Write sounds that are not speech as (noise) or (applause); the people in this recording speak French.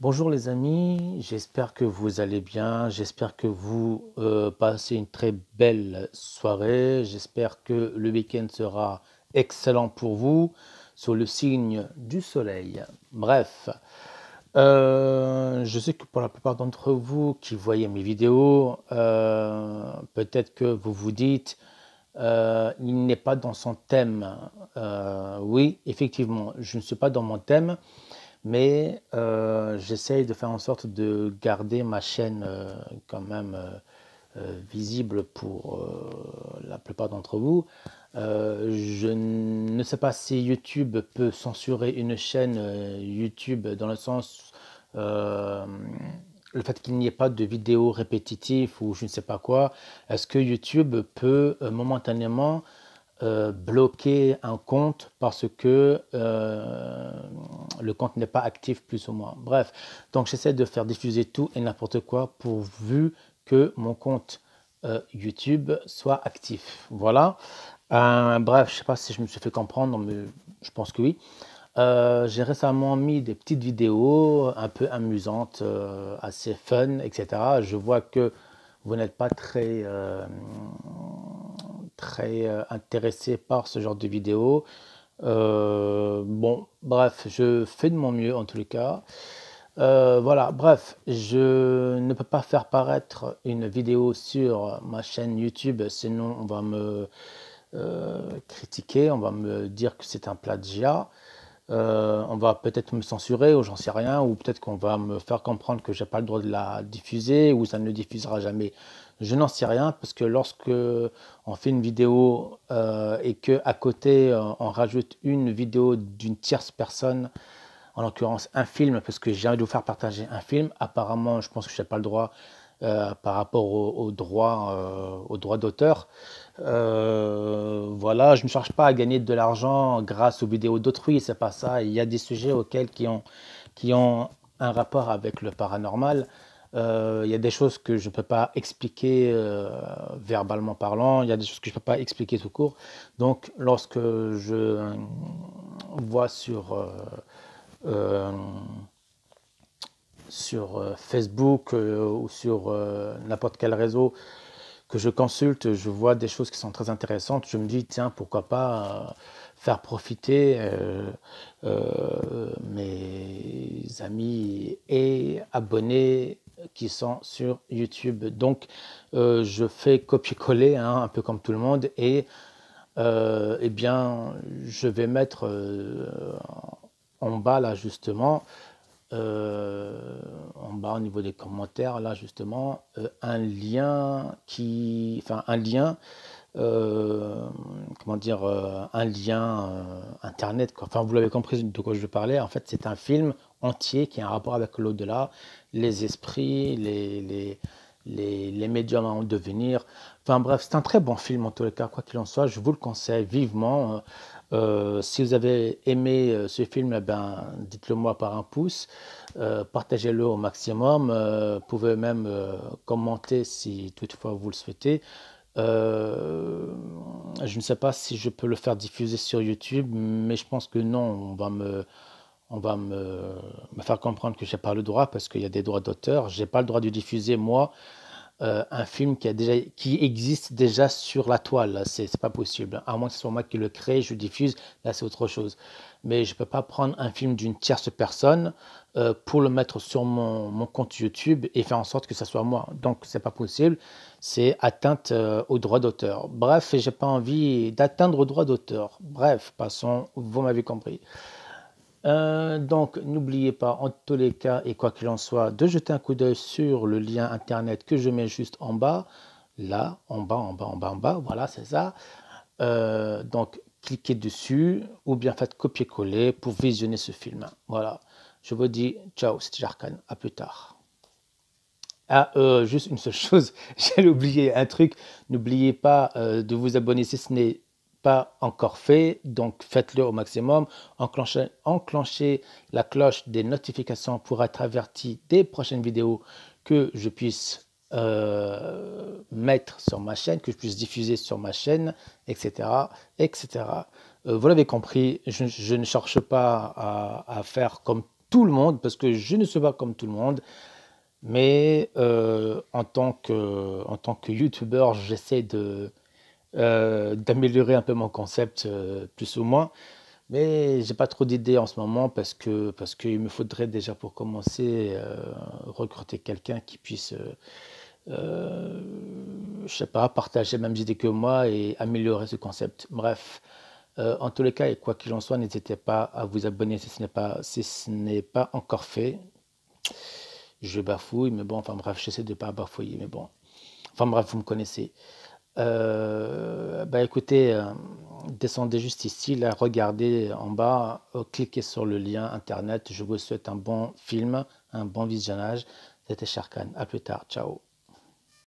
Bonjour les amis, j'espère que vous allez bien, j'espère que vous euh, passez une très belle soirée, j'espère que le week-end sera excellent pour vous sur le signe du soleil. Bref, euh, je sais que pour la plupart d'entre vous qui voyez mes vidéos, euh, peut-être que vous vous dites, il n'est pas dans son thème. oui, effectivement, je ne suis pas dans mon thème. Mais euh, j'essaye de faire en sorte de garder ma chaîne euh, quand même euh, visible pour la plupart d'entre vous. je ne sais pas si YouTube peut censurer une chaîne YouTube dans le sens le fait qu'il n'y ait pas de vidéos répétitives ou je ne sais pas quoi. Est-ce que YouTube peut momentanément euh, bloquer un compte parce que euh, le compte n'est pas actif plus ou moins. Bref, donc j'essaie de faire diffuser tout et n'importe quoi pourvu que mon compte euh, YouTube soit actif. Voilà. bref, je sais pas si je me suis fait comprendre, mais je pense que oui. J'ai récemment mis des petites vidéos un peu amusantes, assez fun, etc. Je vois que vous n'êtes pas très très euh, intéressé par ce genre de vidéo. Euh, bon, bref, je fais de mon mieux en tous les cas. Euh, voilà, bref, je ne peux pas faire paraître une vidéo sur ma chaîne YouTube, sinon on va me critiquer, on va me dire que c'est un plagiat. Euh, on va peut-être me censurer ou j'en sais rien, ou peut-être qu'on va me faire comprendre que j'ai pas le droit de la diffuser ou ça ne diffusera jamais. Je n'en sais rien parce que lorsque on fait une vidéo euh, et que à côté euh, on rajoute une vidéo d'une tierce personne, en l'occurrence un film, parce que j'ai envie de vous faire partager un film, apparemment je pense que je n'ai pas le droit euh, par rapport aux droits euh, au droit d'auteur. Euh, voilà, je ne cherche pas à gagner de l'argent grâce aux vidéos d'autrui, c'est pas ça. Il y a des sujets auxquels qui ont, qui ont un rapport avec le paranormal. Il y a des choses que je ne peux pas expliquer verbalement parlant, il y a des choses que je ne peux pas expliquer tout court. Donc lorsque je vois sur sur euh, Facebook euh, ou sur euh, n'importe quel réseau que je consulte, je vois des choses qui sont très intéressantes. Je me dis, tiens, pourquoi pas faire profiter mes amis et abonnés qui sont sur YouTube. Donc, je fais copier-coller, hein, un peu comme tout le monde, et eh bien, je vais mettre en bas, là, justement, euh, en bas au niveau des commentaires, là justement, euh, un lien qui. Enfin, un lien. Euh, comment dire un lien internet quoi. enfin vous l'avez compris de quoi je parlais en fait c'est un film entier qui a un rapport avec l'au-delà les esprits les, les, les, médiums en devenir enfin bref c'est un très bon film en tous les cas quoi qu'il en soit je vous le conseille vivement euh, si vous avez aimé euh, ce film, eh ben, dites-le moi par un pouce. Euh, partagez-le au maximum. vous pouvez même commenter si toutefois vous le souhaitez. je ne sais pas si je peux le faire diffuser sur YouTube, mais je pense que non. On va me, on va me, me faire comprendre que je n'ai pas le droit parce qu'il y a des droits d'auteur. Je n'ai pas le droit de diffuser moi euh, un film qui, a déjà, qui existe déjà sur la toile. C'est pas possible. À moins que ce soit moi qui le crée, je le diffuse, là c'est autre chose. Mais je peux pas prendre un film d'une tierce personne euh, pour le mettre sur mon, compte YouTube et faire en sorte que ça soit moi. Donc c'est pas possible. C'est atteinte euh, au droit d'auteur. Bref, j'ai pas envie d'atteindre au droit d'auteur. Bref, passons, vous m'avez compris. Euh, donc, n'oubliez pas, en tous les cas et quoi qu'il en soit, de jeter un coup d'œil sur le lien internet que je mets juste en bas. Là, en bas, en bas, en bas, en bas. Voilà, c'est ça. Euh, donc, cliquez dessus ou bien faites copier-coller pour visionner ce film. Voilà. Je vous dis ciao, c'était Jarkan. À plus tard. Ah, euh, juste une seule chose, (laughs) j'ai oublié un truc. N'oubliez pas de vous abonner si ce n'est encore fait, donc faites-le au maximum. Enclenchez, la cloche des notifications pour être averti des prochaines vidéos que je puisse euh, mettre sur ma chaîne, que je puisse diffuser sur ma chaîne, etc. etc. Euh, vous l'avez compris, je, ne cherche pas à, faire comme tout le monde, parce que je ne suis pas comme tout le monde. Mais euh, en tant que, en tant que youtubeur, j'essaie de, euh, d'améliorer un peu mon concept, euh, plus ou moins. Mais j'ai pas trop d'idées en ce moment parce que parce qu'il me faudrait déjà pour commencer euh, recruter quelqu'un qui puisse, euh, je sais pas, partager les mêmes idées que moi et améliorer ce concept. Bref, en tous les cas et quoi qu'il en soit, n'hésitez pas à vous abonner si ce n'est pas si ce n'est pas encore fait. Je bafouille, mais bon, enfin bref, j'essaie de pas bafouiller, mais bon, enfin bref, vous me connaissez. Euh, bah écoutez, euh, descendez juste ici, regardez en bas, euh, cliquez sur le lien internet. Je vous souhaite un bon film, un bon visionnage. C'était Sharkan. À plus tard. Ciao.